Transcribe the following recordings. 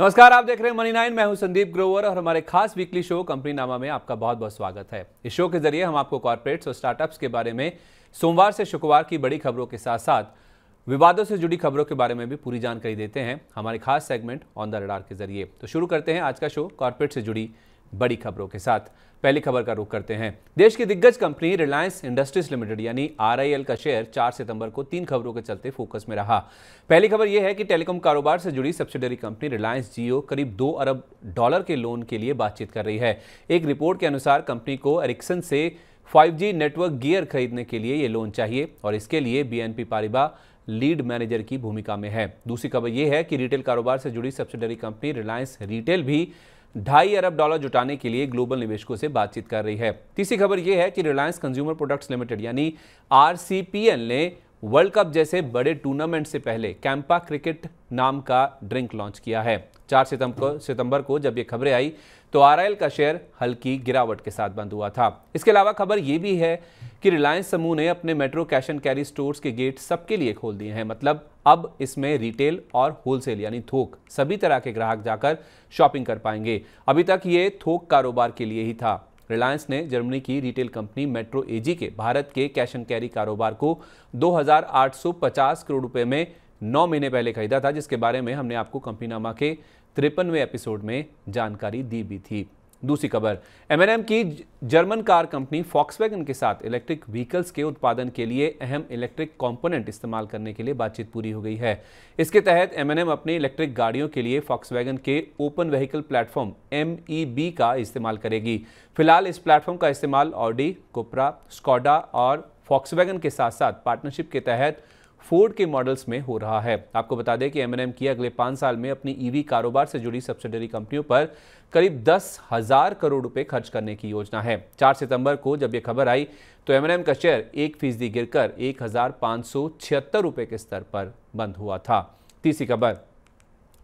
नमस्कार आप देख रहे हैं मनी नाइन मैं हूं संदीप ग्रोवर और हमारे खास वीकली शो कंपनी नामा में आपका बहुत बहुत स्वागत है इस शो के जरिए हम आपको कॉरपोरेट्स और स्टार्टअप्स के बारे में सोमवार से शुक्रवार की बड़ी खबरों के साथ साथ विवादों से जुड़ी खबरों के बारे में भी पूरी जानकारी देते हैं हमारे खास सेगमेंट ऑन द रडार के जरिए तो शुरू करते हैं आज का शो कॉर्पोरेट से जुड़ी बड़ी खबरों के साथ पहली खबर का रुख करते हैं देश की दिग्गज कंपनी रिलायंस इंडस्ट्रीज लिमिटेड यानी आरआईएल का शेयर 4 सितंबर को तीन खबरों के चलते फोकस में रहा पहली खबर यह है कि टेलीकॉम कारोबार से जुड़ी सब्सिडरी कंपनी रिलायंस जियो करीब दो अरब डॉलर के लोन के लिए बातचीत कर रही है एक रिपोर्ट के अनुसार कंपनी को एरिक्सन से 5G नेटवर्क गियर खरीदने के लिए ये लोन चाहिए और इसके लिए बीएनपी पारिबा लीड मैनेजर की भूमिका में है दूसरी खबर यह है कि रिटेल कारोबार से जुड़ी सब्सिडरी कंपनी रिलायंस रिटेल भी ढाई अरब डॉलर जुटाने के लिए ग्लोबल निवेशकों से बातचीत कर रही है तीसरी खबर यह है कि रिलायंस कंज्यूमर प्रोडक्ट्स लिमिटेड यानी आर ने वर्ल्ड कप जैसे बड़े टूर्नामेंट से पहले कैंपा क्रिकेट नाम का ड्रिंक लॉन्च किया है चार सितंबर को सितंबर को जब ये खबरें आई तो आर का शेयर हल्की गिरावट के साथ बंद हुआ था इसके अलावा खबर यह भी है कि रिलायंस समूह ने अपने metro cash and carry stores के गेट सबके लिए खोल दिए हैं मतलब अब इसमें रिटेल और होलसेल यानी थोक सभी तरह के ग्राहक जाकर शॉपिंग कर पाएंगे अभी तक ये थोक कारोबार के लिए ही था रिलायंस ने जर्मनी की रिटेल कंपनी मेट्रो एजी के भारत के कैश एंड कैरी कारोबार को 2850 करोड़ रुपए में नौ महीने पहले खरीदा था जिसके बारे में हमने आपको कंपनीनामा के तिरपनवे एपिसोड में जानकारी दी भी थी दूसरी खबर एमएनएम की जर्मन कार कंपनी फॉक्सवैगन के साथ इलेक्ट्रिक व्हीकल्स के उत्पादन के लिए अहम इलेक्ट्रिक कंपोनेंट इस्तेमाल करने के लिए बातचीत पूरी हो गई है इसके तहत एमएनएम अपनी इलेक्ट्रिक गाड़ियों के लिए फॉक्सवैगन के ओपन व्हीकल प्लेटफॉर्म एम का इस्तेमाल करेगी फिलहाल इस प्लेटफॉर्म का इस्तेमाल ऑडी कोपरा स्कॉडा और फॉक्सवैगन के साथ साथ पार्टनरशिप के तहत फोर्ड के मॉडल्स में हो रहा है आपको बता दें कि एम की अगले पांच साल में अपनी ईवी e कारोबार से जुड़ी सब्सिडरी कंपनियों पर करीब दस हज़ार करोड़ रुपए खर्च करने की योजना है 4 सितंबर को जब यह खबर आई तो एम का शेयर एक फीसदी गिरकर एक रुपए के स्तर पर बंद हुआ था तीसरी खबर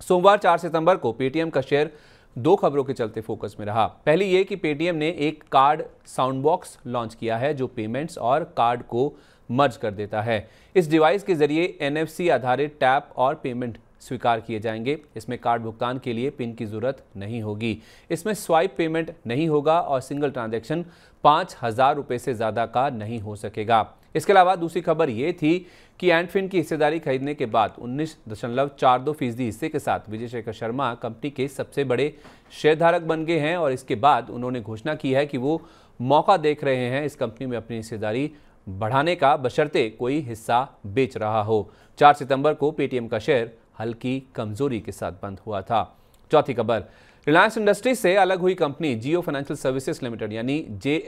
सोमवार चार सितंबर को पेटीएम का शेयर दो खबरों के चलते फोकस में रहा पहली ये कि पेटीएम ने एक कार्ड साउंड बॉक्स लॉन्च किया है जो पेमेंट्स और कार्ड को मर्ज कर देता है इस डिवाइस के जरिए एनएफसी आधारित टैप और पेमेंट स्वीकार किए जाएंगे इसमें कार्ड भुगतान के लिए पिन की जरूरत नहीं होगी इसमें स्वाइप पेमेंट नहीं होगा और सिंगल ट्रांजैक्शन पाँच हज़ार रुपये से ज़्यादा का नहीं हो सकेगा इसके अलावा दूसरी खबर ये थी कि एंडफिन की हिस्सेदारी खरीदने के बाद उन्नीस दशमलव चार दो फीसदी हिस्से के साथ विजय शेखर शर्मा कंपनी के सबसे बड़े शेयरधारक बन गए हैं और इसके बाद उन्होंने घोषणा की है कि वो मौका देख रहे हैं इस कंपनी में अपनी हिस्सेदारी बढ़ाने का बशर्ते कोई हिस्सा बेच रहा हो 4 सितंबर को पेटीएम का शेयर हल्की कमजोरी के साथ बंद हुआ था चौथी खबर रिलायंस इंडस्ट्रीज से अलग हुई company Jio financial services limited यानी जे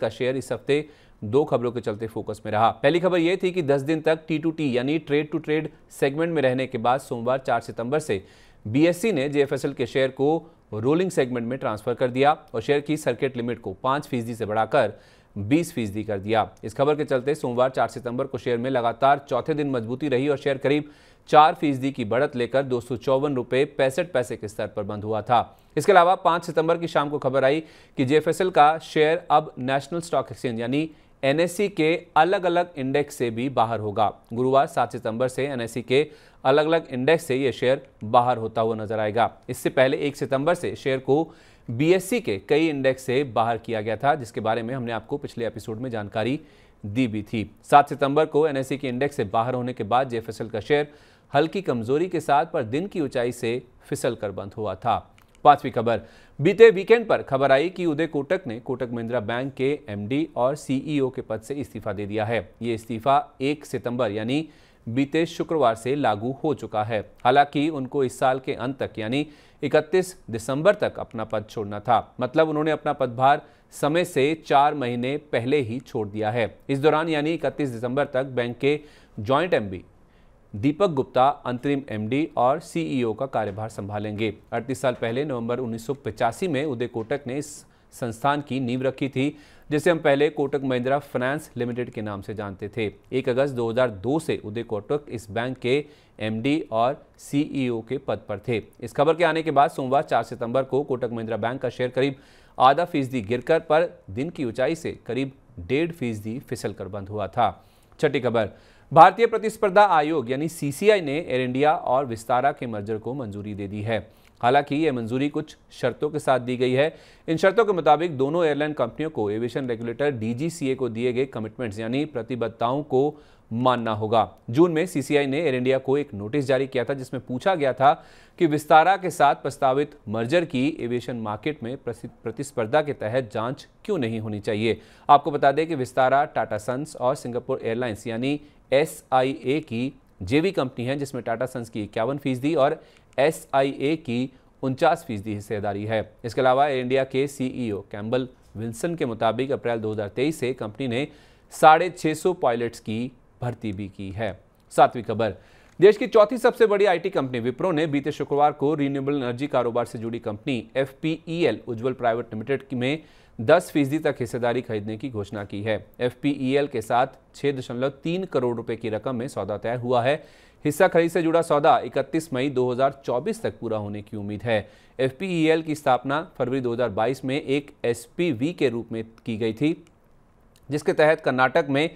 का शेयर इस हफ्ते दो खबरों के चलते फोकस में रहा पहली खबर यह थी कि 10 दिन तक टी टू टी यानी ट्रेड टू ट्रेड सेगमेंट में रहने के बाद सोमवार 4 सितंबर से बीएससी e ने जेएफएसएल के शेयर को रोलिंग सेगमेंट में ट्रांसफर कर दिया और शेयर की सर्किट लिमिट को पांच फीसदी से बढ़ाकर 20 फीसदी कर दिया इस खबर के चलते सोमवार 4 सितंबर को शेयर में लगातार चौथे दिन मजबूती रही और शेयर करीब 4 फीसदी की बढ़त लेकर दो सौ चौवन पैसे के स्तर पर बंद हुआ था इसके अलावा 5 सितंबर की शाम को खबर आई कि जेएफएसएल का शेयर अब नेशनल स्टॉक एक्सचेंज यानी एनएससी के अलग अलग इंडेक्स से भी बाहर होगा गुरुवार सात सितंबर से एनएससी के अलग अलग इंडेक्स से यह शेयर बाहर होता हुआ नजर आएगा इससे पहले एक सितंबर से शेयर को बीएससी के कई इंडेक्स से बाहर किया गया था जिसके बारे में हमने आपको पिछले एपिसोड में जानकारी दी भी थी सात सितंबर को एनएससी e के इंडेक्स से बाहर होने के बाद जेएफएसएल का शेयर हल्की कमजोरी के साथ पर दिन की ऊंचाई से फिसल कर बंद हुआ था पांचवी खबर बीते वीकेंड पर खबर आई कि उदय कोटक ने कोटक महिंद्रा बैंक के एमडी और सीईओ e के पद से इस्तीफा दे दिया है ये इस्तीफा एक सितंबर यानी बीते शुक्रवार से लागू हो चुका है हालांकि उनको इस साल के अंत तक यानी 31 दिसंबर तक अपना पद छोड़ना था मतलब उन्होंने अपना पदभार समय से चार महीने पहले ही छोड़ दिया है इस दौरान यानी इकतीस दिसंबर तक बैंक के ज्वाइंट एमबी दीपक गुप्ता अंतरिम एमडी और सीईओ का कार्यभार संभालेंगे 38 साल पहले नवंबर उन्नीस में उदय कोटक ने इस संस्थान की नींव रखी थी जिसे हम पहले कोटक महिंद्रा फाइनेंस लिमिटेड के नाम से जानते थे एक अगस्त 2002 से उदय कोटक इस बैंक के एमडी और सीईओ e के पद पर थे इस खबर के आने के बाद सोमवार 4 सितंबर को कोटक महिंद्रा बैंक का शेयर करीब आधा फीसदी गिरकर पर दिन की ऊंचाई से करीब डेढ़ फीसदी फिसल कर बंद हुआ था छठी खबर भारतीय प्रतिस्पर्धा आयोग यानी सीसीआई ने एयर इंडिया और विस्तारा के मर्जर को मंजूरी दे दी है हालांकि ये मंजूरी कुछ शर्तों के साथ दी गई है इन शर्तों के मुताबिक दोनों एयरलाइन कंपनियों को एविएशन रेगुलेटर डीजीसीए को दिए गए कमिटमेंट्स यानी प्रतिबद्धताओं को मानना होगा जून में सीसीआई ने एयर इंडिया को एक नोटिस जारी किया था जिसमें पूछा गया था कि विस्तारा के साथ प्रस्तावित मर्जर की एविएशन मार्केट में प्रतिस्पर्धा के तहत जांच क्यों नहीं होनी चाहिए आपको बता दें कि विस्तारा टाटा सन्स और सिंगापुर एयरलाइंस यानी एस की जेवी कंपनी है जिसमें टाटा सन्स की इक्यावन फीसदी और एस की उनचास फीसदी हिस्सेदारी है इसके अलावा एयर इंडिया के सीईओ कैम्बल विल्सन के मुताबिक अप्रैल 2023 से कंपनी ने साढ़े छः सौ पायलट्स की भर्ती भी की है सातवीं खबर देश की चौथी सबसे बड़ी आईटी कंपनी विप्रो ने बीते शुक्रवार को रीन्यूएबल एनर्जी कारोबार से जुड़ी company L e Ujjwal private limited में दस फीसदी तक हिस्सेदारी खरीदने की घोषणा की है एल e के साथ तीन करोड़ रुपए की रकम में सौदा तय हुआ है हिस्सा खरीद से जुड़ा सौदा 31 मई 2024 तक पूरा होने की उम्मीद है एफ की स्थापना फरवरी 2022 में एक एस के रूप में की गई थी जिसके तहत कर्नाटक में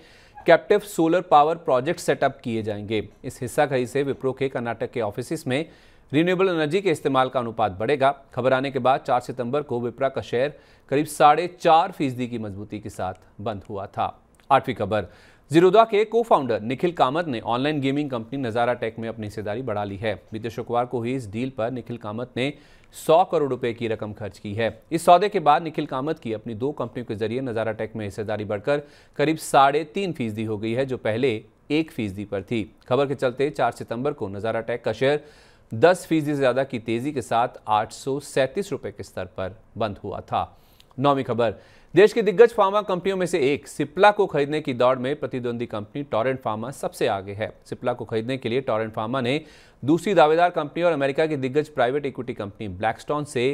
captive solar power project setup किए जाएंगे इस हिस्सा खरीद से विप्रो के कर्नाटक के ऑफिस में रिन्यूएबल एनर्जी के इस्तेमाल का अनुपात बढ़ेगा खबर आने के बाद 4 सितंबर को विप्रा का शेयर करीब साढ़े चार फीसदी की मजबूती के साथ बंद हुआ था आठवीं खबर जीरोदा के को फाउंडर निखिल कामत ने online gaming company Nazara tech में अपनी हिस्सेदारी बढ़ा ली है बीते शुक्रवार को हुई इस डील पर निखिल कामत ने 100 करोड़ रुपए की रकम खर्च की है इस सौदे के बाद निखिल कामत की अपनी दो कंपनियों के जरिए नज़ारा टेक में हिस्सेदारी बढ़कर करीब साढ़े तीन फीसदी हो गई है जो पहले एक फीसदी पर थी खबर के चलते चार सितंबर को नज़ारा टेक का शेयर दस फीसदी से ज़्यादा की तेज़ी के साथ आठ रुपए के स्तर पर बंद हुआ था नौवीं खबर देश की दिग्गज फार्मा कंपनियों में से एक सिप्ला को खरीदने की दौड़ में प्रतिद्वंदी कंपनी टॉरेंट फार्मा सबसे आगे है सिप्ला को खरीदने के लिए टॉरेंट फार्मा ने दूसरी दावेदार कंपनी और अमेरिका की दिग्गज प्राइवेट इक्विटी कंपनी ब्लैकस्टोन से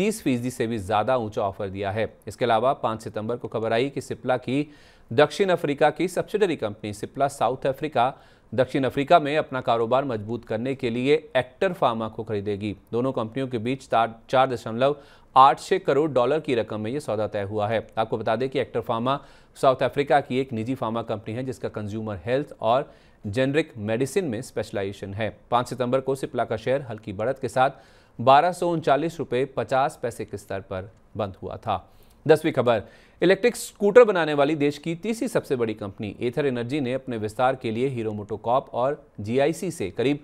30 फीसदी से भी ज़्यादा ऊंचा ऑफर दिया है इसके अलावा 5 सितंबर को खबर आई कि सिप्ला की दक्षिण अफ्रीका की subsidiary company Cipla south Africa दक्षिण अफ्रीका में अपना कारोबार मजबूत करने के लिए एक्टर फार्मा को खरीदेगी दोनों कंपनियों के बीच चार दशमलव आठ छः करोड़ डॉलर की रकम में ये सौदा तय हुआ है आपको बता दें कि एक्टर फार्मा साउथ अफ्रीका की एक निजी फार्मा कंपनी है जिसका कंज्यूमर हेल्थ और जेनरिक मेडिसिन में स्पेशलाइजेशन है पाँच सितंबर को सिप्ला का शेयर हल्की बढ़त के साथ बारह सौ उनचालीस पचास पैसे के स्तर पर बंद हुआ था दसवीं खबर इलेक्ट्रिक स्कूटर बनाने वाली देश की तीसरी सबसे बड़ी कंपनी एथर एनर्जी ने अपने विस्तार के लिए हीरो मोटोकॉप और जीआईसी से करीब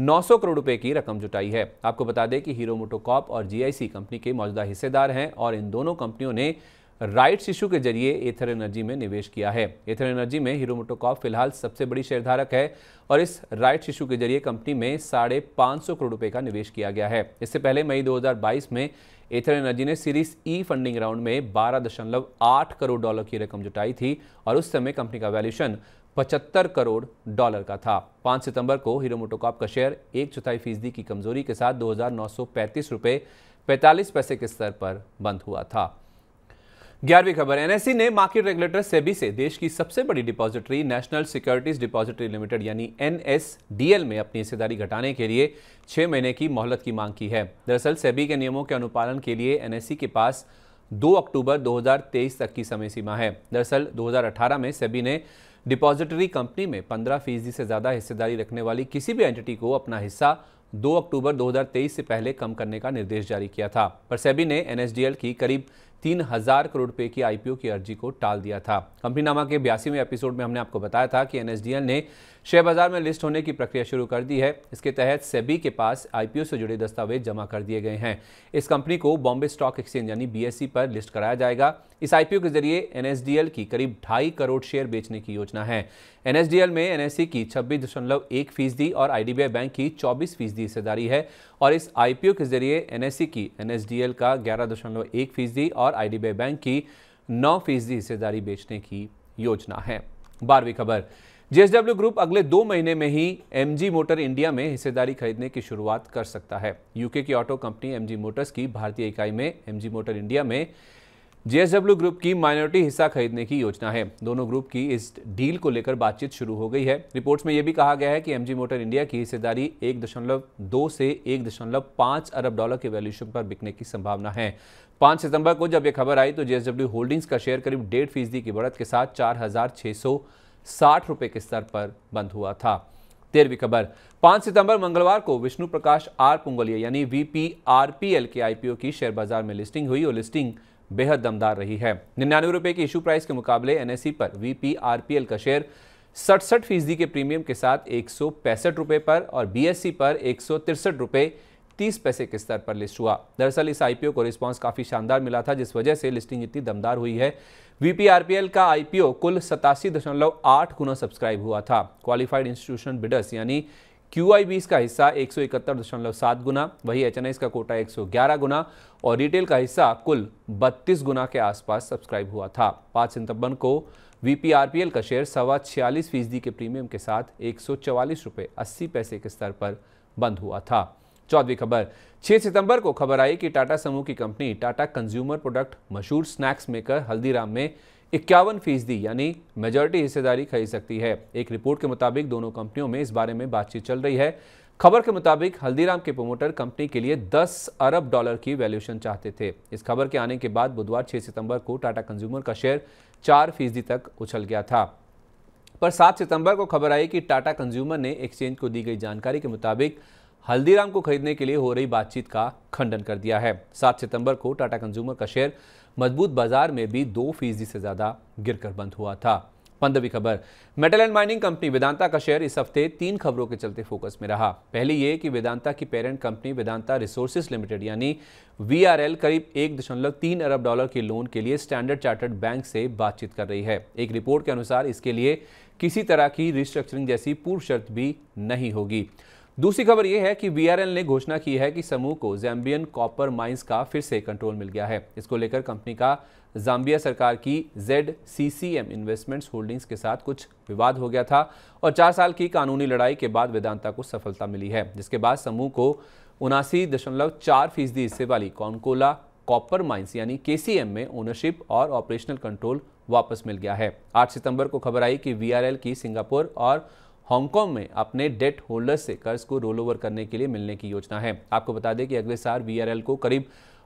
900 करोड़ रुपए की रकम जुटाई है आपको बता दें कि हीरो मोटोकॉप और जीआईसी कंपनी के मौजूदा हिस्सेदार हैं और इन दोनों कंपनियों ने राइट्स इशू के जरिए एथर एनर्जी में निवेश किया है एथर एनर्जी में हीरो मोटोकॉप फिलहाल सबसे बड़ी शेयरधारक है और इस राइट्स इशू के जरिए कंपनी में साढ़े पांच सौ करोड़ रुपए का निवेश किया गया है इससे पहले मई बाईस में एथर एनर्जी ने सीरीज ई फंडिंग राउंड में बारह दशमलव आठ करोड़ डॉलर की रकम जुटाई थी और उस समय कंपनी का वैल्यूशन पचहत्तर करोड़ डॉलर का था 5 सितंबर को हीरो मोटोकॉप का शेयर एक चौथाई फीसदी की कमजोरी के साथ दो रुपए 45 पैसे के स्तर पर बंद हुआ था ग्यारहवीं खबर एनएससी e ने मार्केट रेगुलेटर सेबी से देश की सबसे बड़ी depository national securities depository limited यानी एनएसडीएल में अपनी हिस्सेदारी घटाने के लिए छह महीने की मोहलत की मांग की है दरअसल सेबी के नियमों के अनुपालन के लिए एनएससी e के पास 2 अक्टूबर 2023 तक की समय सीमा है दरअसल 2018 में सेबी ने डिपॉजिटरी कंपनी में 15 फीसदी से ज़्यादा हिस्सेदारी रखने वाली किसी भी एंटिटी को अपना हिस्सा 2 अक्टूबर 2023 से पहले कम करने का निर्देश जारी किया था पर सेबी ने एनएसडीएल की करीब तीन हजार करोड़ रुपए की आईपीओ की अर्जी को टाल दिया था कंपनी नामा के बयासीवें एपिसोड में हमने आपको बताया था कि एनएसडीएल ने शेयर बाजार में लिस्ट होने की प्रक्रिया शुरू कर दी है इसके तहत सेबी के पास आईपीओ से जुड़े दस्तावेज जमा कर दिए गए हैं इस कंपनी को बॉम्बे स्टॉक एक्सचेंज यानी बीएसई e पर लिस्ट कराया जाएगा इस आईपीओ के जरिए एनएसडीएल की करीब ढाई करोड़ शेयर बेचने की योजना है एनएसडीएल में एनएससी e की छब्बीस दशमलव एक फीसदी और आईडीबीआई बैंक की चौबीस फीसदी हिस्सेदारी है और इस आईपीओ के जरिए एनएससी e की एनएसडीएल का ग्यारह दशमलव एक फीसदी और और आईडीबीआई बैंक की नौ फीसदी हिस्सेदारी बेचने की योजना है बारहवीं खबर जेएसडब्ल्यू ग्रुप अगले दो महीने में ही एमजी मोटर इंडिया में हिस्सेदारी खरीदने की शुरुआत कर सकता है यूके की ऑटो कंपनी एमजी मोटर्स की भारतीय इकाई में एमजी मोटर इंडिया में जेएसडब्ल्यू ग्रुप की माइनॉरिटी हिस्सा खरीदने की योजना है दोनों ग्रुप की इस डील को लेकर बातचीत शुरू हो गई है रिपोर्ट्स में यह भी कहा गया है कि एमजी मोटर इंडिया की हिस्सेदारी एक दशमलव दो से एक दशमलव अरब डॉलर के वैल्यूशन पर बिकने की संभावना है 5 सितंबर को जब यह खबर आई तो जेएसडब्ल्यू होल्डिंग्स का शेयर करीब डेढ़ फीसदी की बढ़त के साथ चार हज़ार सौ साठ के स्तर पर बंद हुआ था तेरहवीं खबर पांच सितंबर मंगलवार को विष्णु प्रकाश आर पुंगलिया यानी वीपीआरपीएल के आईपीओ की शेयर बाजार में लिस्टिंग हुई और लिस्टिंग बेहद दमदार रही है निन्यानवे रुपए के इशू प्राइस के मुकाबले एनएसई पर वीपीआरपीएल का शेयर सड़सठ फीसदी के प्रीमियम के साथ एक रुपए पर और बीएससी e पर एक रुपए 30 पैसे के स्तर पर लिस्ट हुआ दरअसल इस आईपीओ को रिस्पांस काफ़ी शानदार मिला था जिस वजह से लिस्टिंग इतनी दमदार हुई है वीपीआरपीएल का आईपीओ कुल सतासी दशमलव आठ गुना सब्सक्राइब हुआ था क्वालिफाइड इंस्टीट्यूशन बिडर्स यानी क्यू आई बी इसका हिस्सा एक सौ इकहत्तर दशमलव सात गुना वही एच एन आई का कोटा एक सौ ग्यारह गुना और रिटेल का हिस्सा कुल बत्तीस गुना के आसपास सब्सक्राइब हुआ था पाँच सितंबर को वीपीआरपीएल का शेयर सवा छियालीस फीसदी के प्रीमियम के साथ एक सौ चवालीस रुपये अस्सी पैसे के स्तर पर बंद हुआ था चौथी खबर 6 सितंबर को खबर आई कि टाटा समूह की कंपनी टाटा कंज्यूमर प्रोडक्ट मशहूर स्नैक्स मेकर हल्दीराम में इक्यावन फीसदी यानी मेजोरिटी हिस्सेदारी खरीद सकती है एक रिपोर्ट के मुताबिक दोनों कंपनियों में इस बारे में बातचीत चल रही है खबर के मुताबिक हल्दीराम के प्रमोटर कंपनी के लिए 10 अरब डॉलर की वैल्यूएशन चाहते थे इस खबर के आने के बाद बुधवार 6 सितंबर को टाटा कंज्यूमर का शेयर चार फीसदी तक उछल गया था पर 7 सितंबर को खबर आई कि टाटा कंज्यूमर ने एक्सचेंज को दी गई जानकारी के मुताबिक हल्दीराम को खरीदने के लिए हो रही बातचीत का खंडन कर दिया है सात सितंबर को टाटा कंज्यूमर का शेयर मजबूत बाजार में भी दो फीसदी से ज़्यादा गिरकर बंद हुआ था पंद्रहवीं खबर metal and mining company Vedanta का शेयर इस हफ्ते तीन खबरों के चलते फोकस में रहा पहली ये कि वेदांता की parent company Vedanta resources limited यानी वीआरएल करीब एक दशमलव तीन अरब डॉलर के लोन के लिए स्टैंडर्ड चार्टर्ड बैंक से बातचीत कर रही है एक रिपोर्ट के अनुसार इसके लिए किसी तरह की रिस्ट्रक्चरिंग जैसी पूर्व शर्त भी नहीं होगी दूसरी खबर यह है कि वीआरएल ने घोषणा की है कि समूह को जैम्बियन कॉपर माइंस का फिर से कंट्रोल मिल गया है इसको लेकर कंपनी का जाम्बिया सरकार की जेड इन्वेस्टमेंट्स होल्डिंग्स के साथ कुछ विवाद हो गया था और चार साल की कानूनी लड़ाई के बाद वेदांता को सफलता मिली है जिसके बाद समूह को उनासी दशमलव चार फीसदी हिस्से वाली कॉनकोला कॉपर माइंस यानी के में ओनरशिप और ऑपरेशनल कंट्रोल वापस मिल गया है आठ सितंबर को खबर आई कि वीआरएल की सिंगापुर और हांगकांग में अपने डेट होल्डर्स से कर्ज को रोल ओवर करने के लिए मिलने की योजना है आपको बता दें कि अगले साल वीआरएल को करीब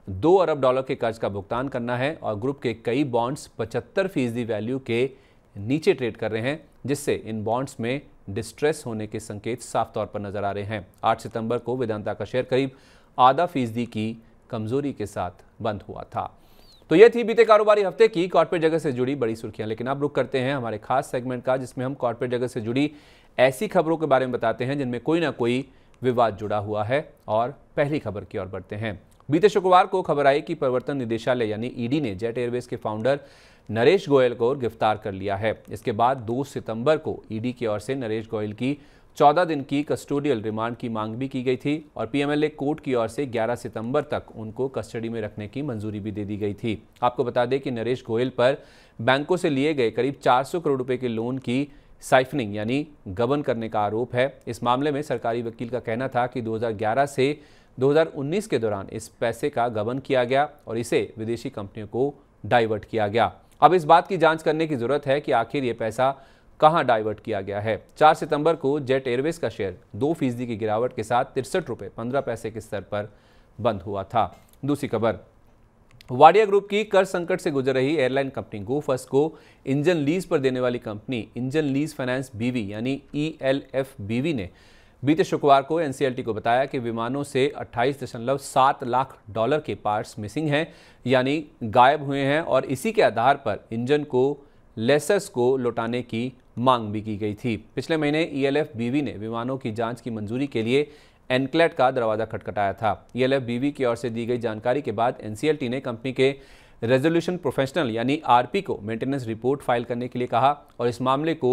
दो अरब डॉलर के कर्ज का भुगतान करना है और ग्रुप के कई बॉन्ड्स पचहत्तर फीसदी वैल्यू के नीचे ट्रेड कर रहे हैं जिससे इन बॉन्ड्स में डिस्ट्रेस होने के संकेत साफ तौर पर नजर आ रहे हैं आठ सितंबर को वेदांता का शेयर करीब आधा फीसदी की कमजोरी के साथ बंद हुआ था तो यह थी बीते कारोबारी हफ्ते की कॉर्पोरेट जगत से जुड़ी बड़ी सुर्खियां लेकिन अब रुक करते हैं हमारे खास सेगमेंट का जिसमें हम कॉर्पोरेट जगत से जुड़ी ऐसी खबरों के बारे में बताते हैं जिनमें कोई ना कोई विवाद जुड़ा हुआ है और पहली खबर की ओर बढ़ते हैं बीते शुक्रवार को खबर आई कि प्रवर्तन निदेशालय यानी ईडी e ने जेट एयरवेज के फाउंडर नरेश गोयल को गिरफ्तार कर लिया है इसके बाद 2 सितंबर को ईडी e की ओर से नरेश गोयल की 14 दिन की कस्टोडियल रिमांड की मांग भी की गई थी और पीएमएलए कोर्ट की ओर से 11 सितंबर तक उनको कस्टडी में रखने की मंजूरी भी दे दी गई थी आपको बता दें कि नरेश गोयल पर बैंकों से लिए गए करीब 400 करोड़ रुपए के लोन की साइफनिंग यानी गबन करने का आरोप है इस मामले में सरकारी वकील का कहना था कि 2011 से 2019 के दौरान इस पैसे का गबन किया गया और इसे विदेशी कंपनियों को डाइवर्ट किया गया अब इस बात की जांच करने की जरूरत है कि आखिर ये पैसा कहां डाइवर्ट किया गया है 4 सितंबर को जेट एयरवेज का शेयर दो फीसदी की गिरावट के साथ तिरसठ रुपये पंद्रह पैसे के स्तर पर बंद हुआ था दूसरी खबर वाडिया ग्रुप की कर संकट से गुजर रही एयरलाइन कंपनी गो को इंजन लीज पर देने वाली कंपनी इंजन लीज फाइनेंस बीवी यानी ई एल एफ बीवी ने बीते शुक्रवार को एनसीएलटी को बताया कि विमानों से 28.7 लाख डॉलर के पार्ट्स मिसिंग हैं यानी गायब हुए हैं और इसी के आधार पर इंजन को लेसर्स को लौटाने की मांग भी की गई थी पिछले महीने ई e बीवी ने विमानों की जाँच की मंजूरी के लिए एनक्लेट का दरवाज़ा खटखटाया था ई e बीवी की ओर से दी गई जानकारी के बाद एनसीएलटी ने कंपनी के रेजोल्यूशन प्रोफेशनल यानी आरपी को मेंटेनेंस रिपोर्ट फाइल करने के लिए कहा और इस मामले को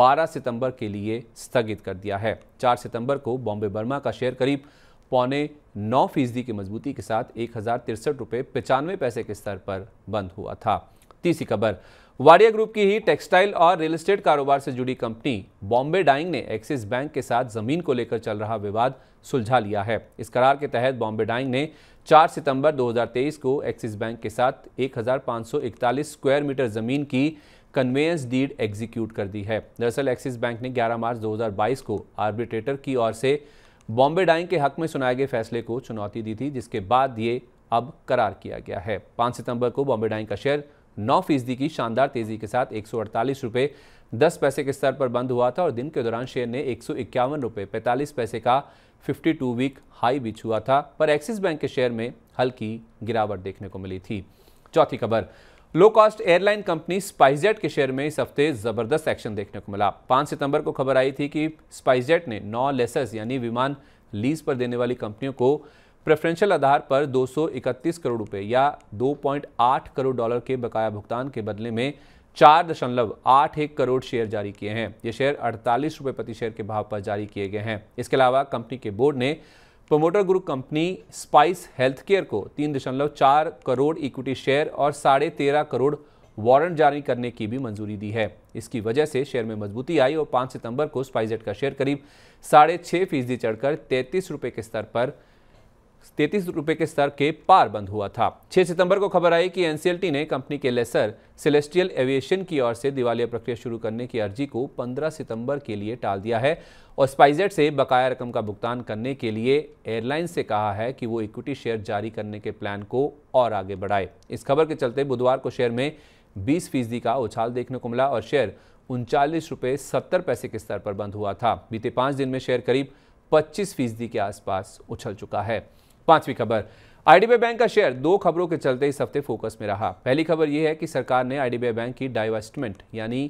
12 सितंबर के लिए स्थगित कर दिया है 4 सितंबर को बॉम्बे बर्मा का शेयर करीब पौने नौ फीसदी की मजबूती के साथ एक हज़ार तिरसठ रुपये पचानवे पैसे के स्तर पर बंद हुआ था तीसरी खबर वाडिया ग्रुप की ही टेक्सटाइल और रियल एस्टेट कारोबार से जुड़ी कंपनी बॉम्बे डाइंग ने एक्सिस बैंक के साथ जमीन को लेकर चल रहा विवाद सुलझा लिया है इस करार के तहत बॉम्बे डाइंग ने 4 सितंबर 2023 को एक्सिस बैंक के साथ 1541 स्क्वायर मीटर जमीन की कन्वेयंस डीड एग्जीक्यूट कर दी है दरअसल एक्सिस बैंक ने ग्यारह मार्च दो को आर्बिट्रेटर की ओर से बॉम्बे डाइंग के हक में सुनाए गए फैसले को चुनौती दी थी जिसके बाद ये अब करार किया गया है पांच सितंबर को बॉम्बे डाइंग का शेयर नौ फीसदी की शानदार तेजी के साथ एक सौ दस पैसे के स्तर पर बंद हुआ था और दिन के दौरान शेयर ने एक सौ इक्यावन रुपये पैंतालीस पैसे का 52 वीक हाई भी छुआ था पर एक्सिस बैंक के शेयर में हल्की गिरावट देखने को मिली थी चौथी खबर low cost airline company SpiceJet के शेयर में इस हफ्ते ज़बरदस्त एक्शन देखने को मिला 5 सितंबर को खबर आई थी कि स्पाइसजेट ने नौ लेसेस यानी विमान लीज पर देने वाली कंपनियों को प्रेफरेंशियल आधार पर 231 करोड़ रुपए या 2.8 करोड़ डॉलर के बकाया भुगतान के बदले में चार दशमलव आठ एक करोड़ शेयर जारी किए हैं ये शेयर अड़तालीस रुपये प्रति शेयर के भाव पर जारी किए गए हैं इसके अलावा कंपनी के बोर्ड ने promoter group company Spice health care को तीन दशमलव चार करोड़ इक्विटी शेयर और साढ़े तेरह करोड़ वारंट जारी करने की भी मंजूरी दी है इसकी वजह से शेयर में मजबूती आई और पांच सितंबर को स्पाइसजेट का शेयर करीब साढ़े छः फीसदी चढ़कर तैंतीस रुपये के स्तर पर तैतीस रुपये के स्तर के पार बंद हुआ था 6 सितंबर को खबर आई कि एनसीएलटी ने कंपनी के लेसर सेलेस्टियल एविएशन की ओर से दिवालिया प्रक्रिया शुरू करने की अर्जी को 15 सितंबर के लिए टाल दिया है और स्पाइजेट से बकाया रकम का भुगतान करने के लिए एयरलाइंस से कहा है कि वो इक्विटी शेयर जारी करने के प्लान को और आगे बढ़ाए इस खबर के चलते बुधवार को शेयर में बीस फीसदी का उछाल देखने को मिला और शेयर उनचालीस रुपये सत्तर पैसे के स्तर पर बंद हुआ था बीते पाँच दिन में शेयर करीब पच्चीस फीसदी के आसपास उछल चुका है पांचवी खबर आईडीबीआई बैंक का शेयर दो खबरों के चलते इस हफ्ते फोकस में रहा पहली खबर यह है कि सरकार ने आईडीबीआई बैंक की डाइवेस्टमेंट यानी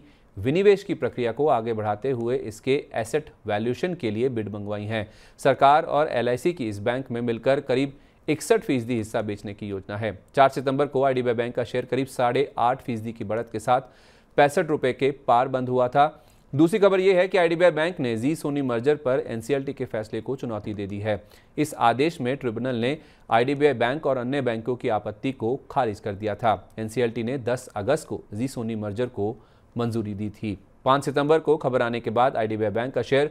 विनिवेश की प्रक्रिया को आगे बढ़ाते हुए इसके एसेट वैल्यूशन के लिए बिड मंगवाई हैं सरकार और एलआईसी की इस बैंक में मिलकर करीब इकसठ फीसदी हिस्सा बेचने की योजना है 4 सितंबर को आईडीबीआई बैंक का शेयर करीब साढ़े आठ फीसदी की बढ़त के साथ पैंसठ रुपये के पार बंद हुआ था दूसरी खबर यह है कि आईडीबीआई बैंक ने जी सोनी मर्जर पर एनसीएलटी के फैसले को चुनौती दे दी है इस आदेश में ट्रिब्यूनल ने आईडीबीआई बैंक और अन्य बैंकों की आपत्ति को खारिज कर दिया था एनसीएलटी ने 10 अगस्त को जी सोनी मर्जर को मंजूरी दी थी 5 सितंबर को खबर आने के बाद आईडीबीआई बैंक का शेयर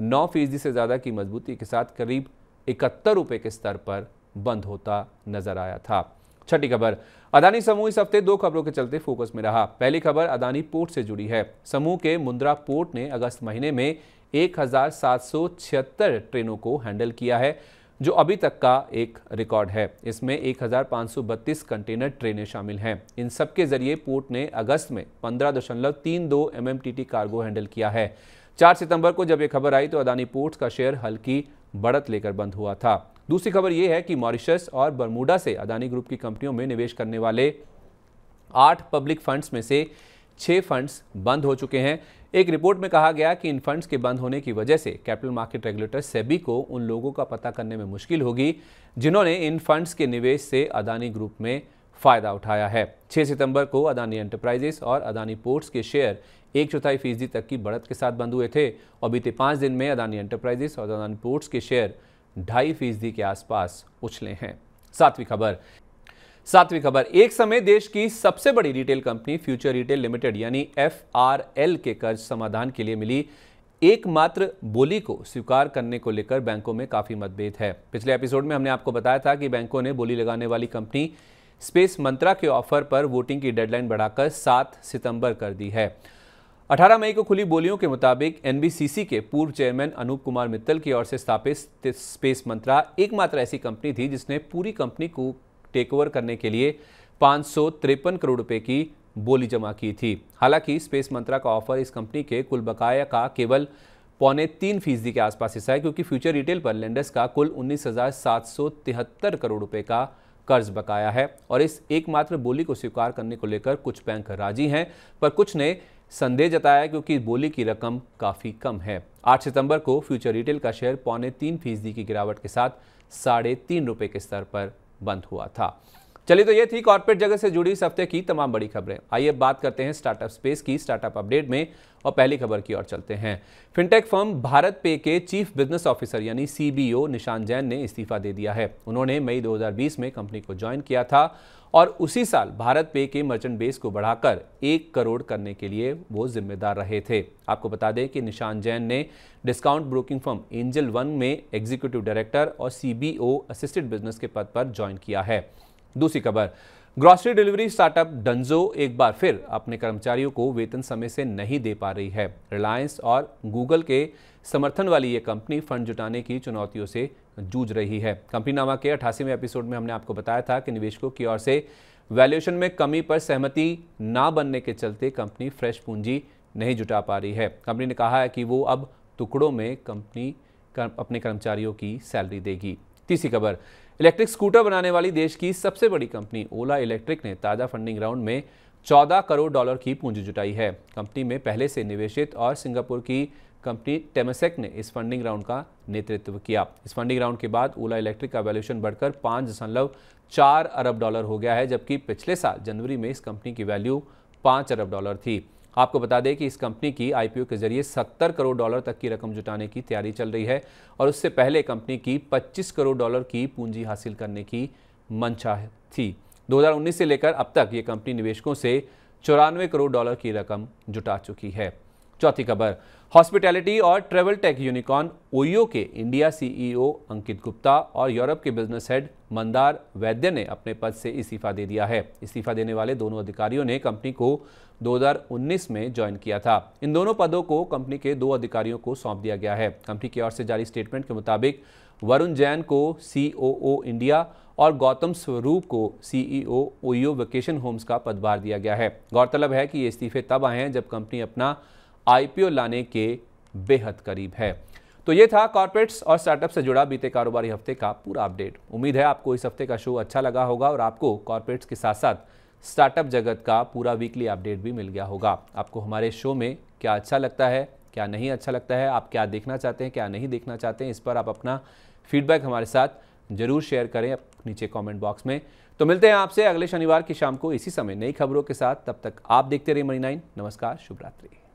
नौ फीसदी से ज़्यादा की मजबूती के साथ करीब इकहत्तर रुपये के स्तर पर बंद होता नजर आया था छठी खबर अदानी समूह इस हफ्ते दो खबरों के चलते फोकस में रहा पहली खबर अदानी पोर्ट से जुड़ी है समूह के मुंद्रा पोर्ट ने अगस्त महीने में एक ट्रेनों को हैंडल किया है जो अभी तक का एक रिकॉर्ड है इसमें 1532 कंटेनर ट्रेनें शामिल हैं इन सब के जरिए पोर्ट ने अगस्त में 15.32 दशमलव कार्गो हैंडल किया है 4 सितंबर को जब यह खबर आई तो अदानी पोर्ट्स का शेयर हल्की बढ़त लेकर बंद हुआ था दूसरी खबर यह है कि मॉरिशस और बरमूडा से अदानी ग्रुप की कंपनियों में निवेश करने वाले आठ पब्लिक फंड्स में से छः फंड्स बंद हो चुके हैं एक रिपोर्ट में कहा गया कि इन फंड्स के बंद होने की वजह से कैपिटल मार्केट रेगुलेटर सेबी को उन लोगों का पता करने में मुश्किल होगी जिन्होंने इन फंड्स के निवेश से अदानी ग्रुप में फ़ायदा उठाया है 6 सितंबर को अदानी एंटरप्राइजेस और अदानी पोर्ट्स के शेयर एक चौथाई फीसदी तक की बढ़त के साथ बंद हुए थे और बीते पाँच दिन में अदानी एंटरप्राइजेस और अदानी पोर्ट्स के शेयर ढाई फीसदी के आसपास उछले हैं सातवीं खबर सातवीं खबर एक समय देश की सबसे बड़ी retail company Future retail limited यानी एफ के कर्ज समाधान के लिए मिली एकमात्र बोली को स्वीकार करने को लेकर बैंकों में काफी मतभेद है पिछले एपिसोड में हमने आपको बताया था कि बैंकों ने बोली लगाने वाली कंपनी स्पेस मंत्रा के ऑफर पर वोटिंग की डेडलाइन बढ़ाकर 7 सितंबर कर दी है 18 मई को खुली बोलियों के मुताबिक एनबीसीसी के पूर्व चेयरमैन अनूप कुमार मित्तल की ओर से स्थापित स्पेस मंत्रा एकमात्र ऐसी कंपनी थी जिसने पूरी कंपनी को टेक ओवर करने के लिए पाँच करोड़ रुपए की बोली जमा की थी हालांकि स्पेस मंत्रा का ऑफर इस कंपनी के कुल बकाया का केवल पौने तीन फीसदी के आसपास हिस्सा है क्योंकि फ्यूचर रिटेल पर लेंडर्स का कुल उन्नीस करोड़ रुपए का कर्ज बकाया है और इस एकमात्र बोली को स्वीकार करने को लेकर कुछ बैंक राजी हैं पर कुछ ने संदेह जताया क्योंकि बोली की रकम काफ़ी कम है 8 सितंबर को फ्यूचर रिटेल का शेयर पौने तीन फीसदी की गिरावट के साथ साढ़े तीन रुपये के स्तर पर बंद हुआ था चलिए तो ये थी कॉर्पोरेट जगत से जुड़ी इस हफ्ते की तमाम बड़ी खबरें आइए बात करते हैं स्टार्टअप स्पेस की स्टार्टअप अपडेट में और पहली खबर की ओर चलते हैं फिनटेक फर्म भारत पे के चीफ बिजनेस ऑफिसर यानी सीबीओ निशान जैन ने इस्तीफा दे दिया है उन्होंने मई 2020 में कंपनी को ज्वाइन किया था और उसी साल भारत पे के मर्चेंट बेस को बढ़ाकर एक करोड़ करने के लिए वो जिम्मेदार रहे थे आपको बता दें कि निशान जैन ने discount broking firm Angel one में एग्जीक्यूटिव डायरेक्टर और सीबीओ असिस्टेंट बिजनेस के पद पर ज्वाइन किया है दूसरी खबर ग्रॉसरी डिलीवरी स्टार्टअप डंजो एक बार फिर अपने कर्मचारियों को वेतन समय से नहीं दे पा रही है रिलायंस और गूगल के समर्थन वाली ये कंपनी फंड जुटाने की चुनौतियों से जूझ रही है कंपनी नामा के अठासीवें एपिसोड में हमने आपको बताया था कि निवेशकों की ओर से वैल्यूएशन में कमी पर सहमति ना बनने के चलते कंपनी फ्रेश पूंजी नहीं जुटा पा रही है कंपनी ने कहा है कि वो अब टुकड़ों में कंपनी कर, अपने कर्मचारियों की सैलरी देगी तीसरी खबर इलेक्ट्रिक स्कूटर बनाने वाली देश की सबसे बड़ी कंपनी ओला इलेक्ट्रिक ने ताज़ा फंडिंग राउंड में 14 करोड़ डॉलर की पूंजी जुटाई है कंपनी में पहले से निवेशित और सिंगापुर की कंपनी टेमसेक ने इस फंडिंग राउंड का नेतृत्व किया इस फंडिंग राउंड के बाद ओला इलेक्ट्रिक का वैल्यूशन बढ़कर पाँच दशमलव चार अरब डॉलर हो गया है जबकि पिछले साल जनवरी में इस कंपनी की वैल्यू पाँच अरब डॉलर थी आपको बता दें कि इस कंपनी की आईपीओ के जरिए 70 करोड़ डॉलर तक की रकम जुटाने की तैयारी चल रही है और उससे पहले कंपनी की 25 करोड़ डॉलर की पूंजी हासिल करने की मंशा थी 2019 से लेकर अब तक ये कंपनी निवेशकों से चौरानवे करोड़ डॉलर की रकम जुटा चुकी है चौथी खबर हॉस्पिटैलिटी और ट्रेवल टेक यूनिकॉर्न ओयो के India CEO e Ankit Gupta और यूरोप के बिजनेस हेड मंदार वैद्य ने अपने पद से इस्तीफा दे दिया है इस्तीफा देने वाले दोनों अधिकारियों ने कंपनी को 2019 में ज्वाइन किया था इन दोनों पदों को कंपनी के दो अधिकारियों को सौंप दिया गया है कंपनी की ओर से जारी स्टेटमेंट के मुताबिक वरुण जैन को सी इंडिया और गौतम स्वरूप को CEO e OYO vacation homes का पदभार दिया गया है गौरतलब है कि ये इस्तीफे तब आए हैं जब कंपनी अपना आईपीओ लाने के बेहद करीब है तो ये था कॉर्पोरेट्स और स्टार्टअप से जुड़ा बीते कारोबारी हफ्ते का पूरा अपडेट उम्मीद है आपको इस हफ्ते का शो अच्छा लगा होगा और आपको कॉर्पोरेट्स के साथ साथ स्टार्टअप जगत का पूरा वीकली अपडेट भी मिल गया होगा आपको हमारे शो में क्या अच्छा लगता है क्या नहीं अच्छा लगता है आप क्या देखना चाहते हैं क्या नहीं देखना चाहते हैं इस पर आप अपना फीडबैक हमारे साथ जरूर शेयर करें नीचे कमेंट बॉक्स में तो मिलते हैं आपसे अगले शनिवार की शाम को इसी समय नई खबरों के साथ तब तक आप देखते रहिए मनी नाइन नमस्कार शुभरात्रि